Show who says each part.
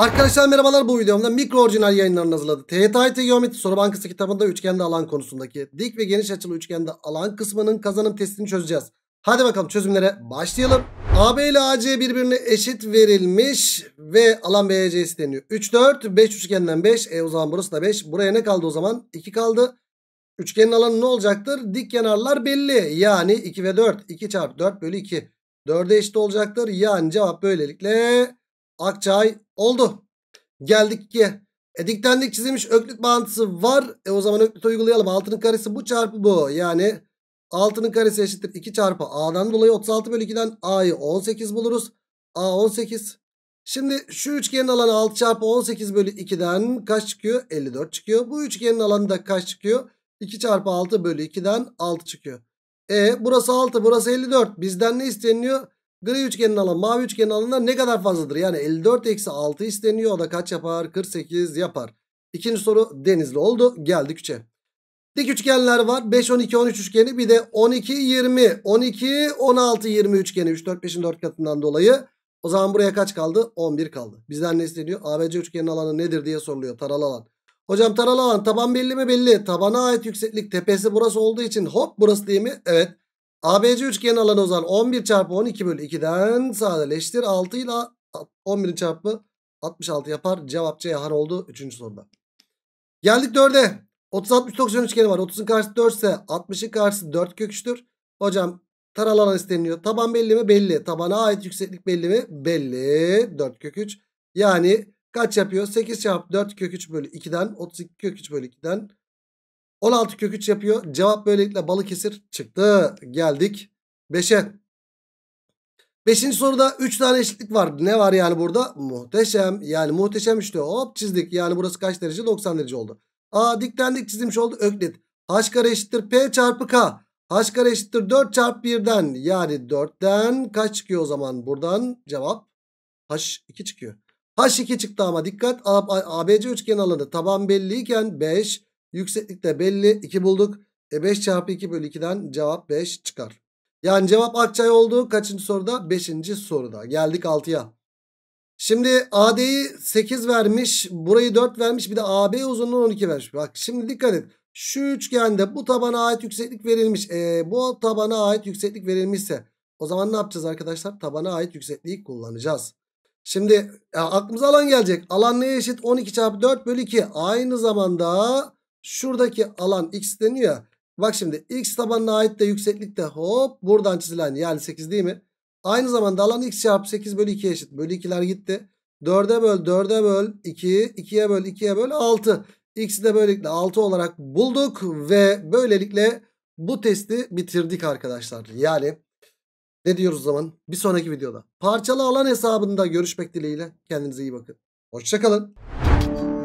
Speaker 1: Arkadaşlar merhabalar bu videomda mikro orijinal yayınlarını hazırladığı TYT Geometri Soru Bankası kitabında üçgende alan konusundaki dik ve geniş açılı üçgende alan kısmının kazanım testini çözeceğiz. Hadi bakalım çözümlere başlayalım. AB ile AC birbirine eşit verilmiş ve alan BC isteniyor. 3, 4, 5 üçgenden 5. E o zaman burası da 5. Buraya ne kaldı o zaman? 2 kaldı. Üçgenin alanı ne olacaktır? Dik kenarlar belli. Yani 2 ve 4. 2 çarpı 4 bölü 2. 4'e eşit olacaktır. Yani cevap böylelikle Akçay oldu. Geldik ki E dikten çizilmiş öklük bağıntısı var. E o zaman öklüt uygulayalım. 6'nın karesi bu çarpı bu. Yani 6'nın karesi eşittir 2 çarpı a'dan dolayı 36 bölü 2'den a'yı 18 buluruz. a 18. Şimdi şu üçgenin alanı 6 çarpı 18 bölü 2'den kaç çıkıyor? 54 çıkıyor. Bu üçgenin alanı da kaç çıkıyor? 2 çarpı 6 bölü 2'den 6 çıkıyor. E burası 6 burası 54. Bizden ne isteniyor Gri üçgenin alanı mavi üçgenin alanından ne kadar fazladır? Yani 54 eksi 6 isteniyor. O da kaç yapar? 48 yapar. İkinci soru denizli oldu. Geldik 3'e. Dik üçgenler var. 5, 12, 13 üçgeni. Bir de 12, 20, 12, 16, 20 üçgeni. 3, 4, 5'in 4 katından dolayı. O zaman buraya kaç kaldı? 11 kaldı. Bizden ne isteniyor? ABC üçgenin alanı nedir diye soruluyor. Taralı alan. Hocam taralı alan taban belli mi? Belli. Tabana ait yükseklik tepesi burası olduğu için hop burası değil mi? Evet. ABC üçgen alanı o zaman 11 çarpı 12 bölü 2'den sadeleştir. 6 ile 11'in çarpı 66 yapar. Cevap har oldu 3. soruda. Geldik 4'e. 30 60 üçgeni var. 30'un karşısı 4 ise 60'ın karşısı 4 köküçtür. Hocam taral alan isteniyor. Taban belli mi? Belli. Tabana ait yükseklik belli mi? Belli. 4 kök 3. Yani kaç yapıyor? 8 çarpı 4 kök 3 bölü 2'den 32 kök 3 bölü 2'den 16 3 yapıyor. Cevap böylelikle Balıkesir çıktı. Geldik 5'e. 5. soruda 3 tane eşitlik var. Ne var yani burada? Muhteşem. Yani muhteşem işte. Hop çizdik. Yani burası kaç derece? 90 derece oldu. A diklendik çizilmiş oldu. Öklit. H kare eşittir P çarpı K. H kare eşittir 4 çarpı 1'den. Yani 4'ten kaç çıkıyor o zaman? Buradan cevap H2 çıkıyor. H2 çıktı ama dikkat. ABC üçgen alanı taban belliyken 5. Yükseklik de belli. 2 bulduk. E 5 çarpı 2 bölü 2'den cevap 5 çıkar. Yani cevap Akçay oldu. Kaçıncı soruda? 5. soruda. Geldik 6'ya. Şimdi AD'yi 8 vermiş. Burayı 4 vermiş. Bir de AB uzunluğunu 12 vermiş. Bak şimdi dikkat et. Şu üçgende bu tabana ait yükseklik verilmiş. E, bu tabana ait yükseklik verilmişse o zaman ne yapacağız arkadaşlar? Tabana ait yüksekliği kullanacağız. Şimdi ya e, aklımıza alan gelecek. Alan neye eşit? 12 çarpı 4 bölü 2. Aynı zamanda Şuradaki alan x deniyor ya. Bak şimdi x tabanına ait de yükseklik de hop buradan çizilen yani 8 değil mi? Aynı zamanda alan x çarpı 8 bölü 2 eşit. Bölü 2'ler gitti. 4'e böl 4'e böl 2. 2'ye böl 2'ye böl 6. X'i de böylelikle 6 olarak bulduk. Ve böylelikle bu testi bitirdik arkadaşlar. Yani ne diyoruz zaman? Bir sonraki videoda. Parçalı alan hesabında görüşmek dileğiyle. Kendinize iyi bakın. Hoşçakalın.